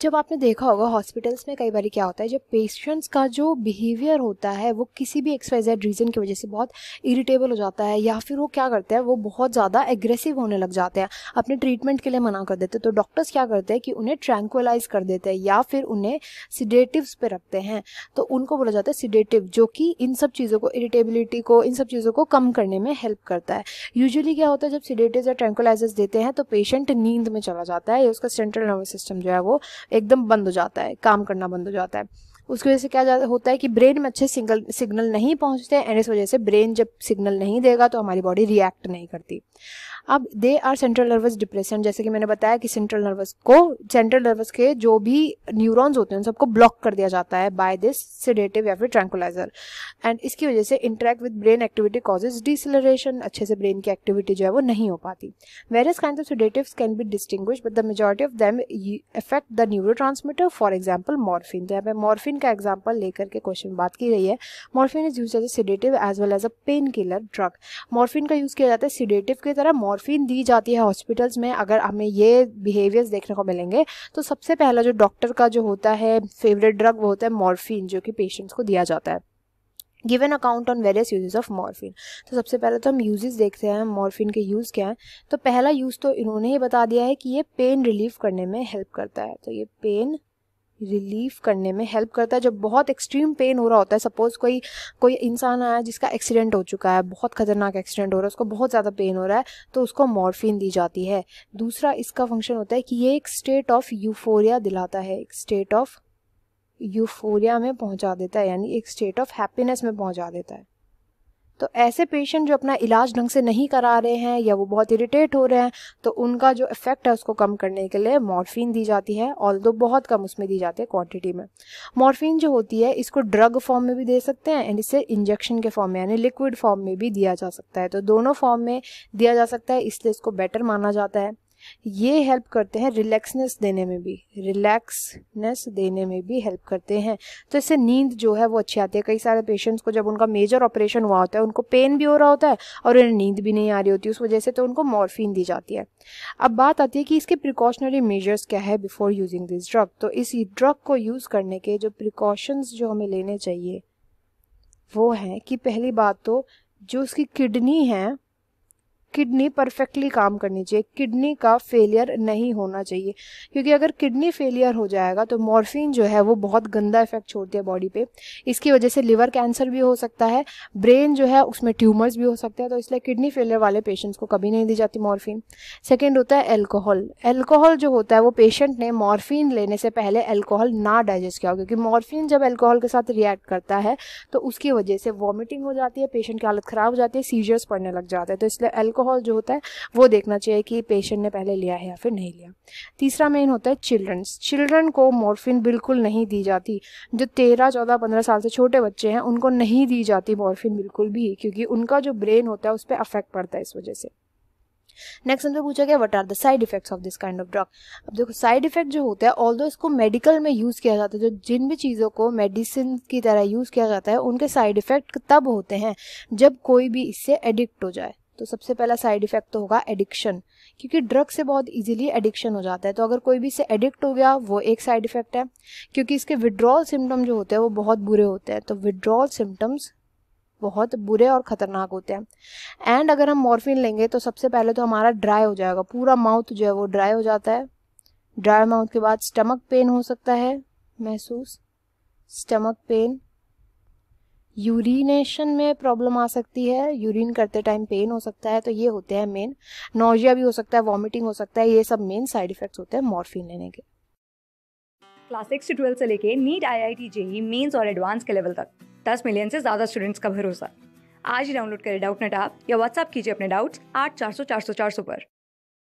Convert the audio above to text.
जब आपने देखा होगा हॉस्पिटल्स में कई बार क्या होता है जब पेशेंट्स का जो बिहेवियर होता है वो किसी भी एक्सवाइजेड रीज़न की वजह से बहुत इरिटेबल हो जाता है या फिर वो क्या करते हैं वो बहुत ज़्यादा एग्रेसिव होने लग जाते हैं अपने ट्रीटमेंट के लिए मना कर देते हैं तो डॉक्टर्स क्या करते हैं कि उन्हें ट्रैंकुलाइज कर देते हैं या फिर उन्हें सिडेटिव्स पे रखते हैं तो उनको बोला जाता है सिडेटिव जो कि इन सब चीज़ों को इरिटेबिलिटी को इन सब चीज़ों को कम करने में हेल्प करता है यूजली क्या होता है जब सिडेटिव या ट्रैंकुलाइजर्स देते हैं तो पेशेंट नींद में चला जाता है या उसका सेंट्रल नर्वस सिस्टम जो है वो एकदम बंद हो जाता है काम करना बंद हो जाता है उसकी वजह से क्या होता है कि ब्रेन में अच्छे सिग्नल सिग्नल नहीं पहुंचते एंड इस वजह से ब्रेन जब सिग्नल नहीं देगा तो हमारी बॉडी रिएक्ट नहीं करती अब they are central nervous depression जैसे कि मैंने बताया कि सेंट्रल नर्वस को सेंट्रल नर्वस के जो भी न्यूरॉन्स होते हैं उन सबको ब्लॉक कर दिया जाता है बाय दिस सिडेटिव या फिर ट्रैंकुलाइजर एंड इसकी वजह से interact with brain activity causes deceleration अच्छे से ब्रेन की एक्टिविटी जो है वो नहीं हो पाती various kind of sedatives can be distinguish but the majority of them effect the neurotransmitter for example morphine तो यहाँ पे मॉर्फिन का एग्जाम्पल लेकर के क्वेश्चन बात की गई है morphine is use as a sedative as well as a painkiller drug morphine का यूज किया जाता है सिडेटिव की तरह मॉर्फिन दी जाती है हॉस्पिटल्स में अगर हमें ये बिहेवियर्स देखने को मिलेंगे तो सबसे पहला जो डॉक्टर का जो होता है फेवरेट ड्रग वो होता है मॉर्फिन जो कि पेशेंट्स को दिया जाता है given account on various uses of morphine तो सबसे पहले तो हम यूजेज देखते हैं मॉर्फिन के यूज़ क्या हैं तो पहला यूज़ तो इन्होंने ही बता दिया है कि ये पेन रिलीव करने में हेल्प करता है तो ये पेन रिलीफ करने में हेल्प करता है जब बहुत एक्सट्रीम पेन हो रहा होता है सपोज कोई कोई इंसान आया जिसका एक्सीडेंट हो चुका है बहुत खतरनाक एक्सीडेंट हो रहा है उसको बहुत ज़्यादा पेन हो रहा है तो उसको मॉर्फिन दी जाती है दूसरा इसका फंक्शन होता है कि ये एक स्टेट ऑफ यूफोरिया दिलाता है एक स्टेट ऑफ यूफोरिया में पहुँचा देता है यानी एक स्टेट ऑफ हैप्पीनेस में पहुँचा देता है तो ऐसे पेशेंट जो अपना इलाज ढंग से नहीं करा रहे हैं या वो बहुत इरीटेट हो रहे हैं तो उनका जो इफेक्ट है उसको कम करने के लिए मॉर्फिन दी जाती है ऑल बहुत कम उसमें दी जाती है क्वान्टिटी में मॉर्फिन जो होती है इसको ड्रग फॉर्म में भी दे सकते हैं एंड इसे इंजेक्शन के फॉर्म में यानी लिक्विड फॉर्म में भी दिया जा सकता है तो दोनों फॉर्म में दिया जा सकता है इसलिए इसको बेटर माना जाता है ये हेल्प करते हैं रिलैक्सनेस देने में भी रिलैक्सनेस देने में भी हेल्प करते हैं तो इससे नींद जो है वो अच्छी आती है कई सारे पेशेंट्स को जब उनका मेजर ऑपरेशन हुआ होता है उनको पेन भी हो रहा होता है और उन्हें नींद भी नहीं आ रही होती उस वजह से तो उनको मॉर्फिन दी जाती है अब बात आती है कि इसके प्रिकॉशनरी मेजर्स क्या है बिफोर यूजिंग दिस ड्रग तो इस ड्रग को यूज़ करने के जो प्रिकॉशंस जो हमें लेने चाहिए वो हैं कि पहली बात तो जो उसकी किडनी है किडनी परफेक्टली काम करनी चाहिए किडनी का फेलियर नहीं होना चाहिए क्योंकि अगर किडनी फेलियर हो जाएगा तो मॉर्फिन जो है वो बहुत गंदा इफेक्ट छोड़ती है बॉडी पे इसकी वजह से लिवर कैंसर भी हो सकता है ब्रेन जो है उसमें ट्यूमर्स भी हो सकते हैं तो इसलिए किडनी फेलियर वाले पेशेंट्स को कभी नहीं दी जाती मॉर्फिन सेकेंड होता है एल्कोहल एल्कोहल जो होता है वो पेशेंट ने मॉर्फिन लेने से पहले एल्कोहल ना डाइजेस्ट किया हो क्योंकि मॉर्फिन जब एल्कोहल के साथ रिएक्ट करता है तो उसकी वजह से वॉमिटिंग हो जाती है पेशेंट की हालत ख़राब हो जाती है सीजर्स पड़ने लग जाते हैं तो इसलिए एल्कोहल अल्कोहल जो होता है वो देखना चाहिए कि पेशेंट ने पहले लिया है या फिर नहीं लिया तीसरा मेन होता है चिल्ड्रंस चिल्ड्रन को मॉर्फिन बिल्कुल नहीं दी जाती जो तेरह चौदह पंद्रह साल से छोटे बच्चे हैं उनको नहीं दी जाती मॉर्फिन बिल्कुल भी क्योंकि उनका जो ब्रेन होता है उस पर अफेक्ट पड़ता है इस वजह से नेक्स्ट हमसे पूछा गया what are the side effects of this kind of drug अब देखो साइड इफेक्ट जो होता है ऑल इसको मेडिकल में यूज़ किया जाता है जो जिन भी चीज़ों को मेडिसिन की तरह यूज़ किया जाता है उनके साइड इफेक्ट तब होते हैं जब कोई भी इससे एडिक्ट हो जाए तो सबसे पहला साइड इफेक्ट तो होगा एडिक्शन क्योंकि ड्रग से बहुत इजीली एडिक्शन हो जाता है तो अगर कोई भी इसे एडिक्ट हो गया वो एक साइड इफेक्ट है क्योंकि इसके विड्रॉल सिम्टम जो होते हैं वो बहुत बुरे होते हैं तो विड्रॉल सिम्टम्स बहुत बुरे और ख़तरनाक होते हैं एंड अगर हम मॉर्फिन लेंगे तो सबसे पहले तो हमारा ड्राई हो जाएगा पूरा माउथ जो है वो ड्राई हो जाता है ड्राई माउथ के बाद स्टमक पेन हो सकता है महसूस स्टमक पेन यूरिनेशन में प्रॉब्लम आ सकती है यूरिन करते टाइम पेन हो सकता है तो ये होते हैं मेन नोजिया भी हो सकता है वॉमिटिंग हो सकता है ये सब मेन साइड इफेक्ट्स होते हैं मॉर्फिन लेने के क्लास सिक्स से ट्वेल्थ से लेके NEET IIT JEE Mains और एडवांस के लेवल तक दस मिलियन से ज़्यादा स्टूडेंट्स का भरोसा आज ही डाउनलोड करें डाउट नेट आप या व्हाट्सअप कीजिए अपने डाउट्स आठ चार सौ चार सौ चार सौ पर